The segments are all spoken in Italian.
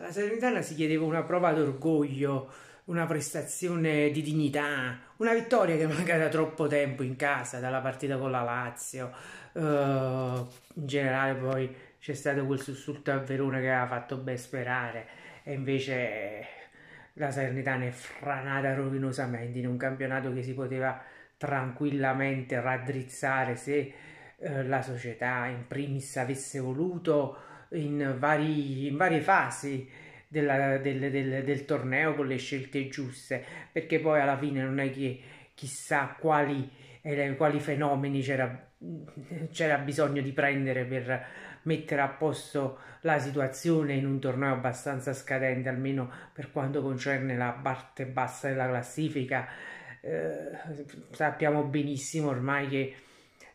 Alla Salernitana si chiedeva una prova d'orgoglio, una prestazione di dignità, una vittoria che manca da troppo tempo in casa, dalla partita con la Lazio. Uh, in generale poi c'è stato quel sussulto a Verona che aveva fatto ben sperare e invece la Salernitana è franata rovinosamente in un campionato che si poteva tranquillamente raddrizzare se eh, la società in primis avesse voluto in, vari, in varie fasi della, del, del, del, torneo con le scelte giuste, perché poi alla fine non è che chissà quali, eh, quali fenomeni c'era, c'era bisogno di prendere per mettere a posto la situazione in un torneo abbastanza scadente, almeno per quanto concerne la parte bassa della classifica. Eh, sappiamo benissimo ormai che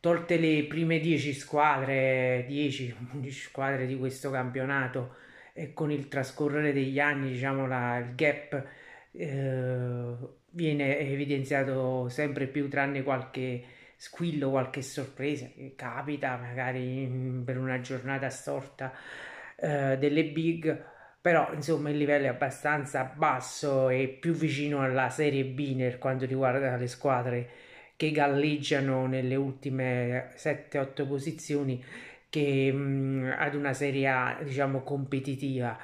tolte le prime 10 squadre, 10-11 squadre di questo campionato e con il trascorrere degli anni diciamo la, il gap eh, viene evidenziato sempre più tranne qualche squillo, qualche sorpresa che capita magari in, per una giornata storta eh, delle big però insomma il livello è abbastanza basso e più vicino alla serie B per quanto riguarda le squadre che galleggiano nelle ultime 7-8 posizioni che mh, ad una Serie A diciamo competitiva.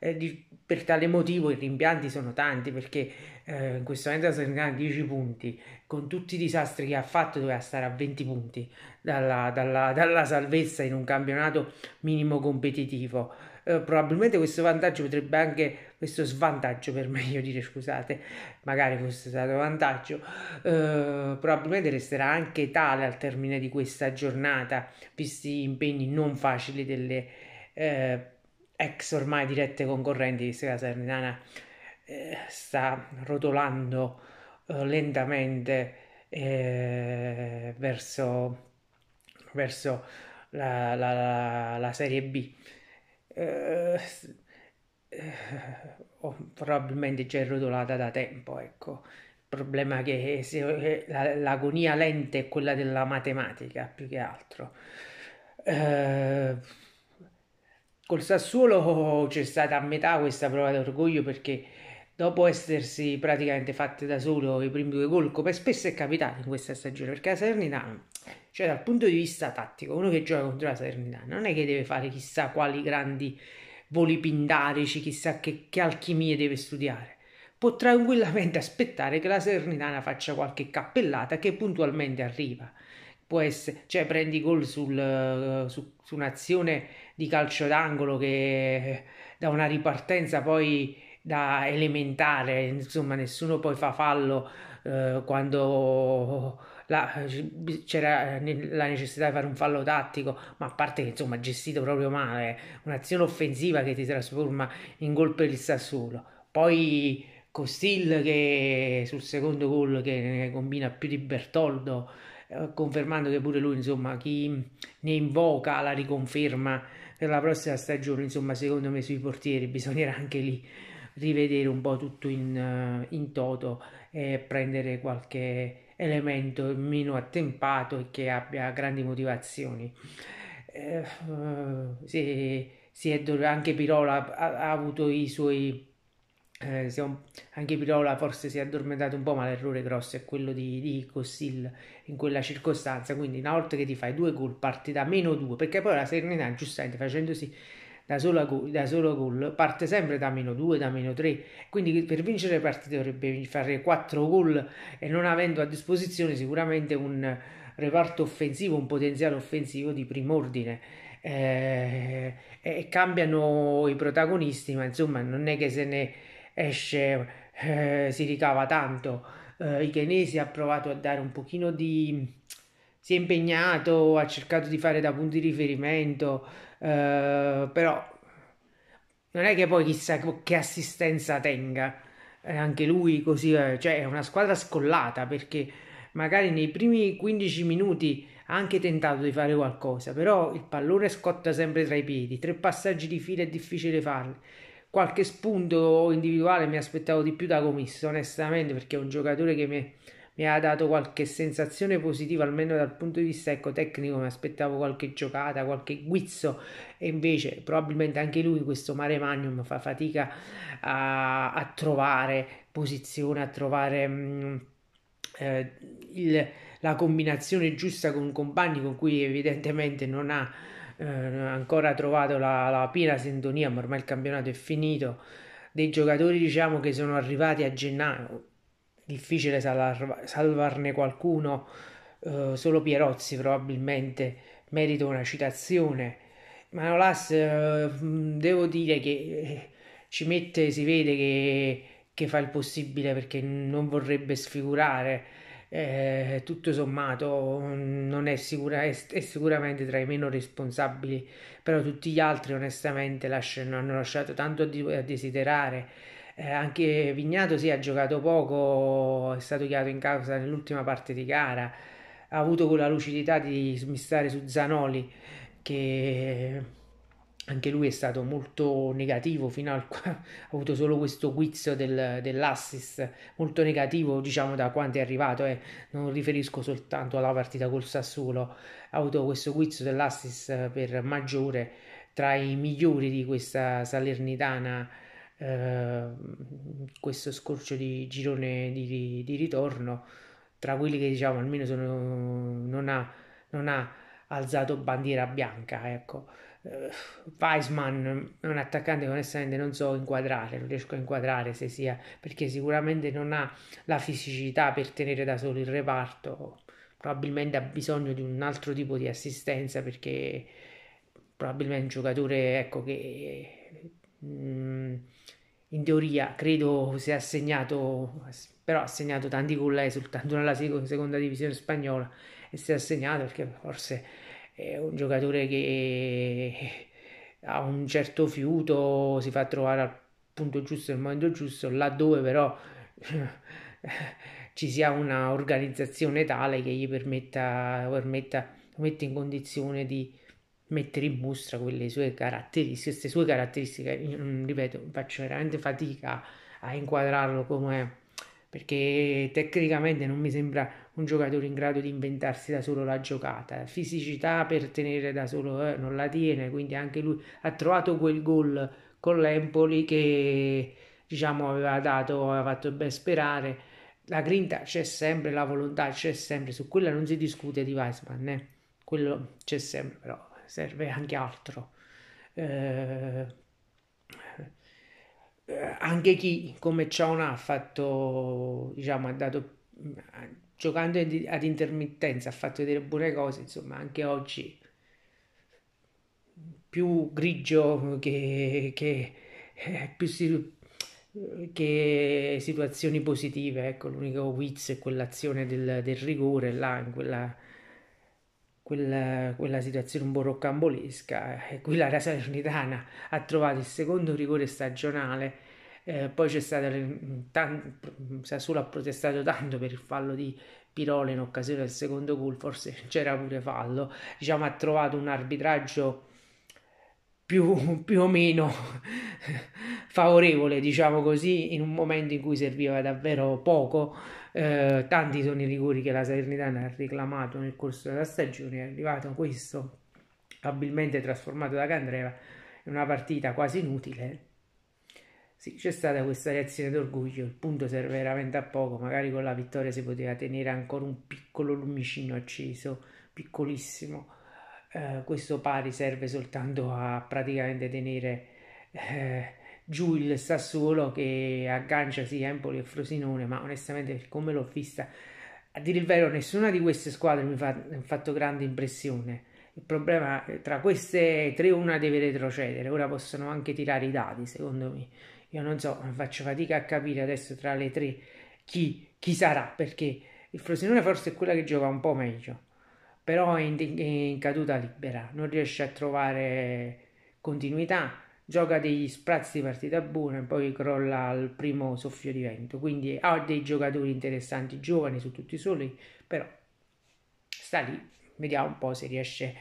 Eh, di, per tale motivo i rimpianti sono tanti perché eh, in questo momento sono a 10 punti con tutti i disastri che ha fatto doveva stare a 20 punti dalla, dalla, dalla salvezza in un campionato minimo competitivo eh, probabilmente questo vantaggio potrebbe anche, questo svantaggio per meglio dire, scusate, magari questo è stato vantaggio, eh, probabilmente resterà anche tale al termine di questa giornata, visti gli impegni non facili delle eh, ex ormai dirette concorrenti, visto che la Salernitana eh, sta rotolando eh, lentamente verso, verso la, la, la, la Serie B eh, eh, oh, probabilmente già rotolata da tempo, ecco. Il problema è che se, eh, l'agonia lente è quella della matematica, più che altro. Eh, col Sassuolo c'è stata a metà questa prova d'orgoglio perché dopo essersi praticamente fatte da solo i primi due gol, come spesso è capitato in questa stagione, perché la Salernitana cioè dal punto di vista tattico, uno che gioca contro la Salernitana non è che deve fare chissà quali grandi voli pindarici, chissà che, che alchimie deve studiare. Può tranquillamente aspettare che la Salernitana faccia qualche cappellata che puntualmente arriva può essere, cioè prendi gol sul, su, su, un'azione di calcio d'angolo che da una ripartenza poi da elementare, insomma nessuno poi fa fallo eh, quando là eh, c'era eh, la necessità di fare un fallo tattico, ma a parte che insomma gestito proprio male, un'azione offensiva che ti trasforma in gol per il Sassuolo. Poi Costil che sul secondo gol che ne combina più di Bertoldo, eh, confermando che pure lui insomma chi ne invoca la riconferma per la prossima stagione, insomma secondo me sui portieri bisognerà anche lì rivedere un po' tutto in, eh, in toto e prendere qualche elemento meno attempato e che abbia grandi motivazioni. Eh, si, si è, anche Pirola ha, ha avuto i suoi eh, siamo, anche Pirola forse si è addormentato un po', ma l'errore grosso è quello di, di Costil in quella circostanza. Quindi, una volta che ti fai due gol, parti da meno due, perché poi la Serenità, giustamente facendosi da solo, da solo gol parte sempre da meno 2, da meno 3. Quindi per vincere le partite dovrebbe fare 4 gol e non avendo a disposizione sicuramente un reparto offensivo, un potenziale offensivo di prim'ordine. Eh, e cambiano i protagonisti, ma insomma non è che se ne esce, eh, si ricava tanto. Eh, I Chinesi ha provato a dare un pochino di si è impegnato, ha cercato di fare da punto di riferimento, eh, però non è che poi chissà che assistenza tenga eh, anche lui così, eh, cioè è una squadra scollata perché magari nei primi 15 minuti ha anche tentato di fare qualcosa, però il pallone scotta sempre tra i piedi, tre passaggi di fila è difficile farli. Qualche spunto individuale mi aspettavo di più da Comisso, onestamente, perché è un giocatore che mi è mi ha dato qualche sensazione positiva, almeno dal punto di vista ecco, tecnico, mi aspettavo qualche giocata, qualche guizzo e invece probabilmente anche lui questo mare magnum fa fatica a, a trovare posizione, a trovare... Mh, mm, eh, il, la combinazione giusta con compagni con cui evidentemente non ha eh, ancora trovato la, la piena sintonia, ma ormai il campionato è finito. Dei giocatori diciamo che sono arrivati a gennaio, difficile salvar- salvarne qualcuno, uh, solo Pierozzi probabilmente merita una citazione, ma Olas eh, devo dire che eh, ci mette, si vede che, che, fa il possibile perché non vorrebbe sfigurare, eh, tutto sommato non è, sicura, è, è, sicuramente tra i meno responsabili, però tutti gli altri onestamente lasciano, hanno lasciato tanto a desiderare eh, anche Vignato sì, ha giocato poco, è stato chiamato in causa nell'ultima parte di gara, ha avuto quella lucidità di smistare su Zanoli che anche lui è stato molto negativo fino al qua, ha avuto solo questo guizzo del, dell'assist, molto negativo diciamo da quando è arrivato, eh. non riferisco soltanto alla partita col Sassuolo, ha avuto questo guizzo dell'assist eh, per maggiore tra i migliori di questa Salernitana Ehm, questo scorcio di girone di, di, ritorno tra quelli che diciamo almeno sono, non, ha, non ha alzato bandiera bianca ecco eh, Weisman è un attaccante che onestamente non so inquadrare, non riesco a inquadrare se sia perché sicuramente non ha la fisicità per tenere da solo il reparto, probabilmente ha bisogno di un altro tipo di assistenza perché probabilmente è un giocatore ecco, che mh, mm, in teoria credo sia assegnato, però ha segnato tanti con lei soltanto nella seconda divisione spagnola e si è assegnato perché forse è un giocatore che ha un certo fiuto, si fa trovare al punto giusto, nel momento giusto, laddove però ci sia un'organizzazione tale che gli permetta, permetta mette in condizione di mettere in mostra quelle sue caratteristiche, queste sue caratteristiche, ripeto, faccio veramente fatica a inquadrarlo come perché tecnicamente non mi sembra un giocatore in grado di inventarsi da solo la giocata, fisicità per tenere da solo eh, non la tiene, quindi anche lui ha trovato quel gol con l'Empoli che diciamo aveva dato, aveva fatto ben sperare, la grinta c'è sempre, la volontà c'è sempre, su quella non si discute di Weisman, eh? quello c'è sempre però serve anche altro. Eh, anche chi come Ciona ha fatto, diciamo, ha dato giocando ad intermittenza ha fatto delle buone cose, insomma, anche oggi più grigio che, che eh, più si, che situazioni positive, ecco, l'unico quiz è quell'azione del, del rigore là in quella quella, quella situazione un po' roccambolesca eh, e qui la Salernitana ha trovato il secondo rigore stagionale eh, poi c'è stato tan, Sassuolo ha protestato tanto per il fallo di Pirolo in occasione del secondo gol forse c'era pure fallo diciamo ha trovato un arbitraggio più, più o meno favorevole diciamo così in un momento in cui serviva davvero poco eh, tanti sono i rigori che la Salernitana ha reclamato nel corso della stagione, è arrivato questo abilmente trasformato da Candreva in una partita quasi inutile. Sì, c'è stata questa reazione d'orgoglio, il punto serve veramente a poco, magari con la vittoria si poteva tenere ancora un piccolo lumicino acceso, piccolissimo. Eh, questo pari serve soltanto a praticamente tenere eh, giù il Sassuolo che aggancia sia Empoli e Frosinone, ma onestamente come l'ho vista, a dire il vero nessuna di queste squadre mi fa fatto grande impressione. Il problema è eh, tra queste tre una deve retrocedere, ora possono anche tirare i dadi secondo me. Io non so, faccio fatica a capire adesso tra le tre chi, chi sarà, perché il Frosinone forse è quella che gioca un po' meglio, però è in, è in caduta libera, non riesce a trovare continuità gioca degli sprazzi di partita buona e poi crolla al primo soffio di vento. Quindi ha dei giocatori interessanti, giovani su tutti i soli, però sta lì, vediamo un po' se riesce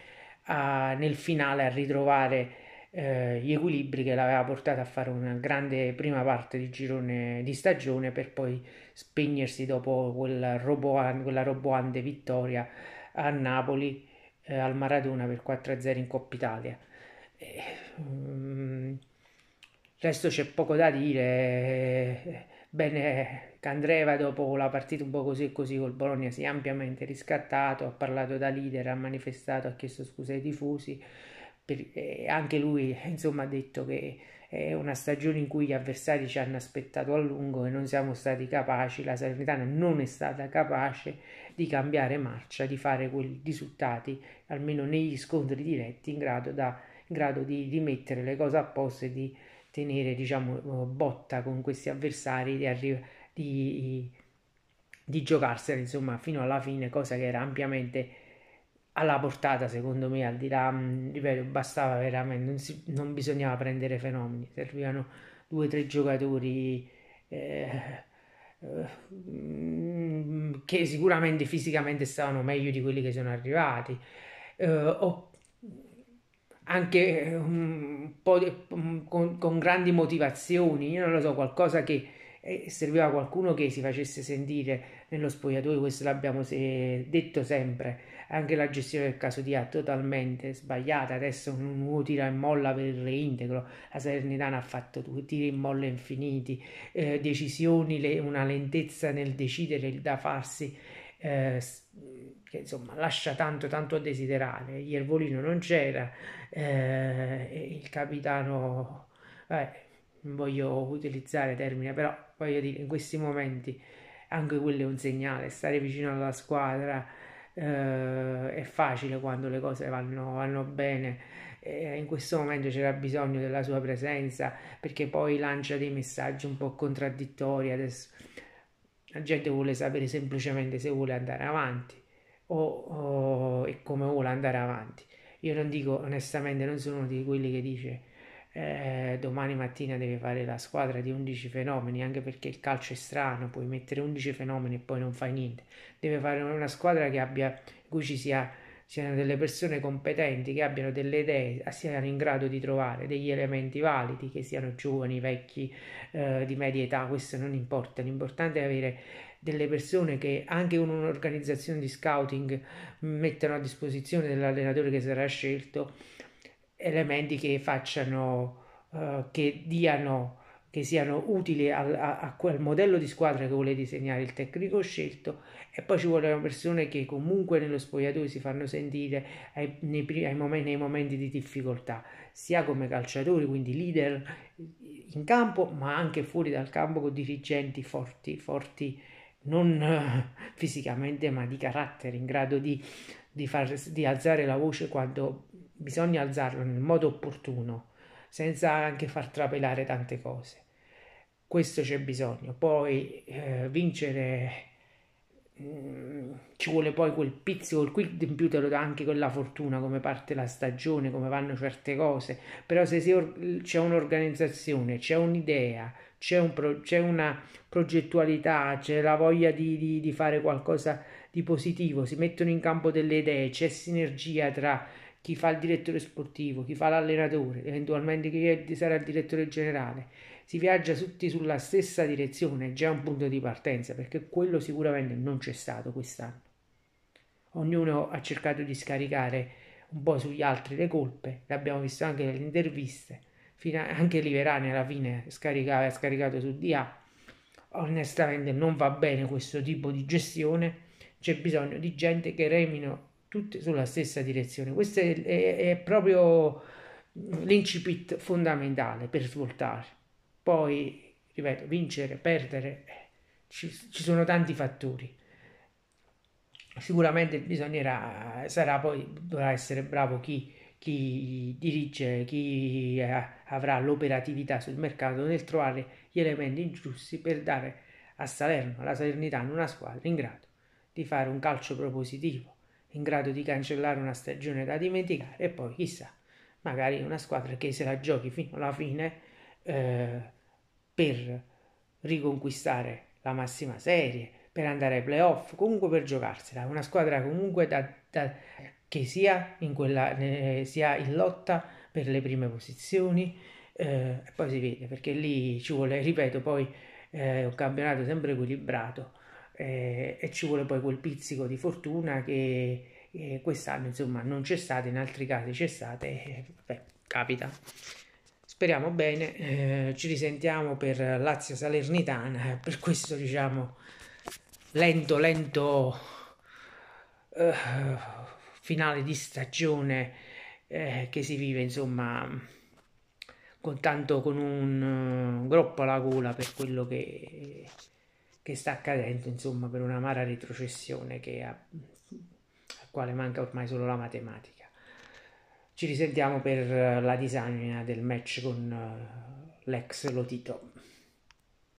a, nel finale a ritrovare eh, gli equilibri che l'aveva portata a fare una grande prima parte di girone di stagione per poi spegnersi dopo quel roboan, quella roboante vittoria a Napoli eh, al Maradona per 4-0 in Coppa Italia. Eh, il ehm, resto c'è poco da dire. Bene, Candreva dopo la partita un po' così e così col Bologna si è ampiamente riscattato, ha parlato da leader, ha manifestato, ha chiesto scusa ai tifosi. Per, anche lui insomma, ha detto che è una stagione in cui gli avversari ci hanno aspettato a lungo e non siamo stati capaci, la Salernitana non è stata capace di cambiare marcia, di fare quei risultati, almeno negli scontri diretti, in grado da grado di, di mettere le cose a posto e di tenere diciamo eh, botta con questi avversari di, arri- di, di giocarsela insomma fino alla fine cosa che era ampiamente alla portata secondo me al di là mm, ripeto bastava veramente non, si, non bisognava prendere fenomeni servivano due o tre giocatori eh, eh mm, che sicuramente fisicamente stavano meglio di quelli che sono arrivati eh, anche un mm, po' di, mm, con, con, grandi motivazioni, io non lo so, qualcosa che eh, serviva a qualcuno che si facesse sentire nello spogliatoio, questo l'abbiamo se, detto sempre, anche la gestione del caso di A totalmente sbagliata, adesso un nuovo tira e molla per il reintegro, la Salernitana ha fatto due tiri e in molla infiniti, eh, decisioni, le, una lentezza nel decidere da farsi. Eh, che insomma lascia tanto tanto a desiderare, Iervolino non c'era, eh, il capitano, eh, non voglio utilizzare termine, però voglio dire in questi momenti anche quello è un segnale, stare vicino alla squadra eh, è facile quando le cose vanno, vanno bene in questo momento c'era bisogno della sua presenza perché poi lancia dei messaggi un po' contraddittori adesso la gente vuole sapere semplicemente se vuole andare avanti e come vuole andare avanti. Io non dico onestamente, non sono uno di quelli che dice eh, domani mattina deve fare la squadra di 11 fenomeni, anche perché il calcio è strano, puoi mettere 11 fenomeni e poi non fai niente. Deve fare una squadra che abbia, in cui ci sia, siano delle persone competenti, che abbiano delle idee, siano in grado di trovare degli elementi validi, che siano giovani, vecchi, eh, di media età, questo non importa, l'importante è avere delle persone che anche con un'organizzazione di scouting mm, mettono a disposizione dell'allenatore che sarà scelto elementi che facciano, uh, che diano, che siano utili al, a, a, quel modello di squadra che vuole disegnare il tecnico scelto e poi ci vogliono persone che comunque nello spogliatoio si fanno sentire ai, nei, ai momenti, nei momenti di difficoltà, sia come calciatori, quindi leader in campo, ma anche fuori dal campo con dirigenti forti, forti non eh, fisicamente ma di carattere, in grado di, di, far, di alzare la voce quando bisogna alzarla nel modo opportuno, senza anche far trapelare tante cose. Questo c'è bisogno. Poi eh, vincere mm, ci vuole poi quel pizzico, il quick in più te lo dà anche con la fortuna, come parte la stagione, come vanno certe cose, però se or- c'è un'organizzazione, c'è un'idea, c'è, un pro, c'è una progettualità, c'è la voglia di, di, di fare qualcosa di positivo, si mettono in campo delle idee, c'è sinergia tra chi fa il direttore sportivo, chi fa l'allenatore, eventualmente chi sarà il direttore generale. Si viaggia tutti sulla stessa direzione, è già un punto di partenza, perché quello sicuramente non c'è stato quest'anno. Ognuno ha cercato di scaricare un po' sugli altri le colpe, l'abbiamo visto anche nelle interviste fino a, anche Liverani alla fine scaricava ha scaricato su DA. Onestamente non va bene questo tipo di gestione, c'è bisogno di gente che remino tutte sulla stessa direzione. Questo è, è, è proprio l'incipit fondamentale per svoltare. Poi, ripeto, vincere, perdere, ci, ci sono tanti fattori sicuramente bisognerà sarà poi dovrà essere bravo chi, chi dirige chi eh, avrà l'operatività sul mercato nel trovare gli elementi giusti per dare a Salerno, alla Salernitana, una squadra in grado di fare un calcio propositivo, in grado di cancellare una stagione da dimenticare e poi chissà, magari una squadra che se la giochi fino alla fine eh, per riconquistare la massima serie, per andare ai playoff, comunque per giocarsela, una squadra comunque da, da, che sia in, quella, eh, sia in lotta per le prime posizioni eh, e poi si vede perché lì ci vuole, ripeto, poi eh, un campionato sempre equilibrato eh, e ci vuole poi quel pizzico di fortuna che eh, quest'anno insomma non c'è stata, in altri casi c'è stata e vabbè, eh, capita. Speriamo bene, eh, ci risentiamo per Lazio Salernitana, eh, per questo diciamo lento, lento finale di stagione eh, che si vive insomma con tanto con un, groppo alla gola per quello che, che, sta accadendo insomma per una mara retrocessione che ha, al quale manca ormai solo la matematica ci risentiamo per la disamina del match con eh, l'ex Lotito